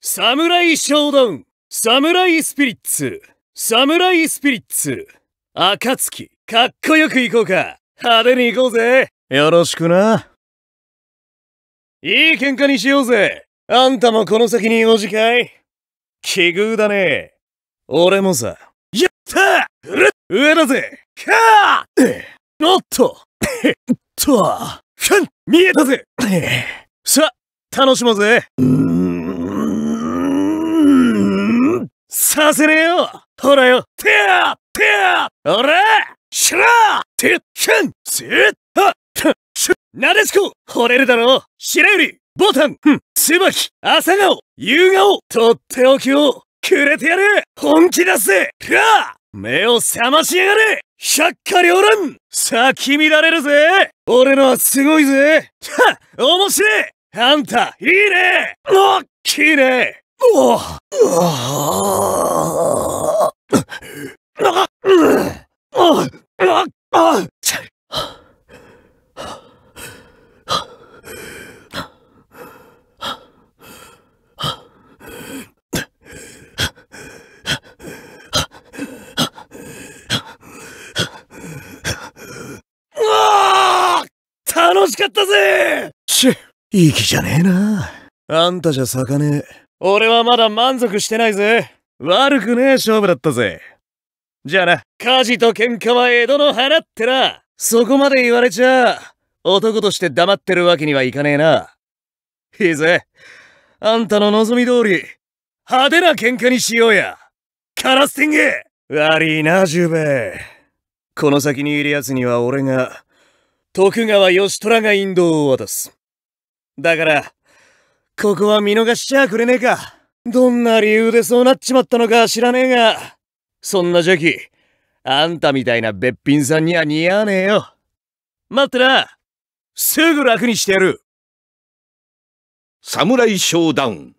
サムライショーダウンサムライスピリッツサムライスピリッツ暁、かっこよく行こうか派手に行こうぜよろしくないい喧嘩にしようぜあんたもこの先に用事かい奇遇だね俺もさ。やったうー上だぜかーおっとえっとふん見えたぜさ、楽しもうぜうーんさせねえよほらよてやてやおらしらてっひゃんせっはっしゅなでしこ惚れるだろう白百合ボタンふんき朝顔夕顔とっておきをくれてやれ本気出せら目を覚ましやがれ百花繚乱咲き乱れるぜ俺のはすごいぜはっ面白いあんた、いいねおっきいね楽しかったぜいい気じゃねえな。あんたじゃ咲かねえ。俺はまだ満足してないぜ。悪くねえ勝負だったぜ。じゃあな、火事と喧嘩は江戸の花ってな。そこまで言われちゃ、男として黙ってるわけにはいかねえな。いいぜ。あんたの望み通り、派手な喧嘩にしようや。カラスティング悪いな、十兵衛。この先にいる奴には俺が、徳川義虎が引導を渡す。だから、ここは見逃しちゃくれねえか。どんな理由でそうなっちまったのか知らねえが、そんな邪気、あんたみたいなべっぴんさんには似合わねえよ。待ってなすぐ楽にしてやる侍ショーダウン